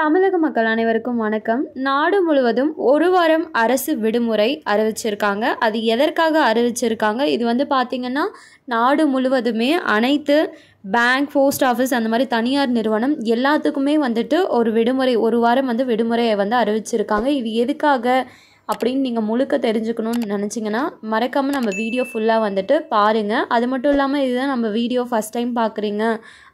தமிழக மக்கள் அனைவருக்கும் வணக்கம் நாடு முழுவதும் ஒரு வாரம் அரசு விடுமுறை அறிவிச்சிருக்காங்க அது எதற்காக அறிவிச்சிருக்காங்க இது வந்து பார்த்திங்கன்னா நாடு முழுவதுமே அனைத்து பேங்க் போஸ்ட் ஆஃபீஸ் அந்த மாதிரி தனியார் நிறுவனம் எல்லாத்துக்குமே வந்துட்டு ஒரு விடுமுறை ஒரு வாரம் வந்து விடுமுறையை வந்து அறிவிச்சிருக்காங்க இது எதுக்காக அப்படின்னு நீங்கள் முழுக்க தெரிஞ்சுக்கணும்னு நினச்சிங்கன்னா மறக்காமல் நம்ம வீடியோ ஃபுல்லாக வந்துட்டு பாருங்கள் அது மட்டும் இல்லாமல் இதுதான் நம்ம வீடியோ ஃபஸ்ட் டைம் பார்க்குறீங்க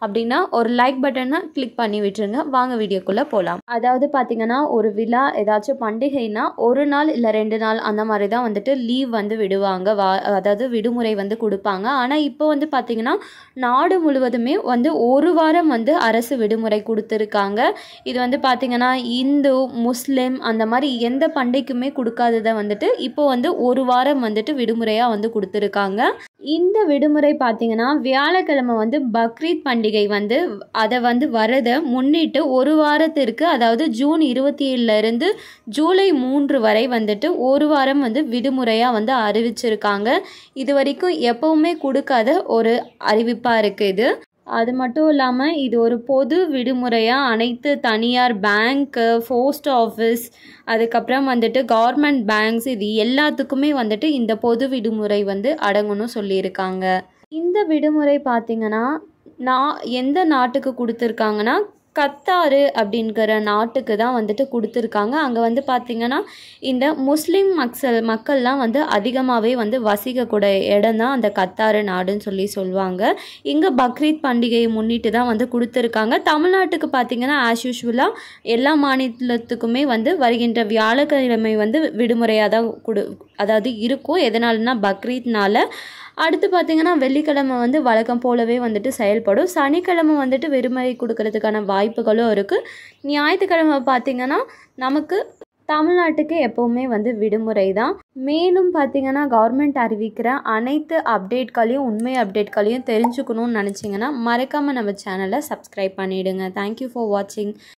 அப்படின்னா ஒரு லைக் பட்டனை கிளிக் பண்ணி விட்டுருங்க வாங்க வீடியோக்குள்ளே போகலாம் அதாவது பார்த்திங்கன்னா ஒரு விழா ஏதாச்சும் பண்டிகைனா ஒரு நாள் இல்லை ரெண்டு நாள் அந்த மாதிரி தான் வந்துட்டு லீவ் வந்து விடுவாங்க வா அதாவது விடுமுறை வந்து கொடுப்பாங்க ஆனால் இப்போ வந்து பார்த்திங்கன்னா நாடு முழுவதுமே வந்து ஒரு வாரம் வந்து அரசு விடுமுறை கொடுத்துருக்காங்க இது வந்து பார்த்திங்கன்னா இந்து முஸ்லீம் அந்த மாதிரி எந்த பண்டிகைக்குமே கொடுக்காததை வந்துட்டு இப்போ வந்து ஒரு வாரம் வந்துட்டு விடுமுறையாக வந்து கொடுத்துருக்காங்க இந்த விடுமுறை பார்த்தீங்கன்னா வியாழக்கிழமை வந்து பக்ரீத் பண்டிகை வந்து அதை வந்து வரதை முன்னிட்டு ஒரு வாரத்திற்கு அதாவது ஜூன் இருபத்தி ஏழுலேருந்து ஜூலை மூன்று வரை வந்துட்டு ஒரு வாரம் வந்து விடுமுறையாக வந்து அறிவிச்சிருக்காங்க இது வரைக்கும் எப்போவுமே கொடுக்காத ஒரு அறிவிப்பாக இருக்குது இது அது மட்டும் இல்லாமல் இது ஒரு பொது விடுமுறையாக அனைத்து தனியார் பேங்க்கு போஸ்ட் ஆஃபீஸ் அதுக்கப்புறம் வந்துட்டு கவர்மெண்ட் பேங்க்ஸ் இது எல்லாத்துக்குமே வந்துட்டு இந்த பொது விடுமுறை வந்து அடங்கணும்னு சொல்லியிருக்காங்க இந்த விடுமுறை பார்த்திங்கன்னா நான் எந்த நாட்டுக்கு கொடுத்துருக்காங்கன்னா கத்தாரு அப்படிங்கிற நாட்டுக்கு தான் வந்துட்டு கொடுத்துருக்காங்க அங்கே வந்து பார்த்திங்கன்னா இந்த முஸ்லீம் மக்கள் மக்கள்லாம் வந்து அதிகமாகவே வந்து வசிக்கக்கூடிய இடம் தான் அந்த கத்தாரு நாடுன்னு சொல்லி சொல்லுவாங்க இங்கே பக்ரீத் பண்டிகையை முன்னிட்டு தான் வந்து கொடுத்துருக்காங்க தமிழ்நாட்டுக்கு பார்த்திங்கன்னா ஆஸ் யூஷுவலாக எல்லா மாநிலத்துக்குமே வந்து வருகின்ற வியாழக்கிழமை வந்து விடுமுறையாக தான் கொடு அதாவது இருக்கும் எதனாலனா பக்ரீத்னால அடுத்து பார்த்திங்கன்னா வெள்ளிக்கிழமை வந்து வழக்கம் போலவே வந்துட்டு செயல்படும் சனிக்கிழமை வந்துட்டு விடுமுறை கொடுக்கறதுக்கான வாய்ப்புகளும் இருக்குது ஞாயிற்றுக்கிழமை பார்த்திங்கன்னா நமக்கு தமிழ்நாட்டுக்கு எப்போவுமே வந்து விடுமுறை தான் மேலும் பார்த்திங்கன்னா கவர்மெண்ட் அறிவிக்கிற அனைத்து அப்டேட்களையும் உண்மை அப்டேட்களையும் தெரிஞ்சுக்கணும்னு நினச்சிங்கன்னா மறக்காமல் நம்ம சேனலை சப்ஸ்கிரைப் பண்ணிவிடுங்க தேங்க்யூ ஃபார் வாட்சிங்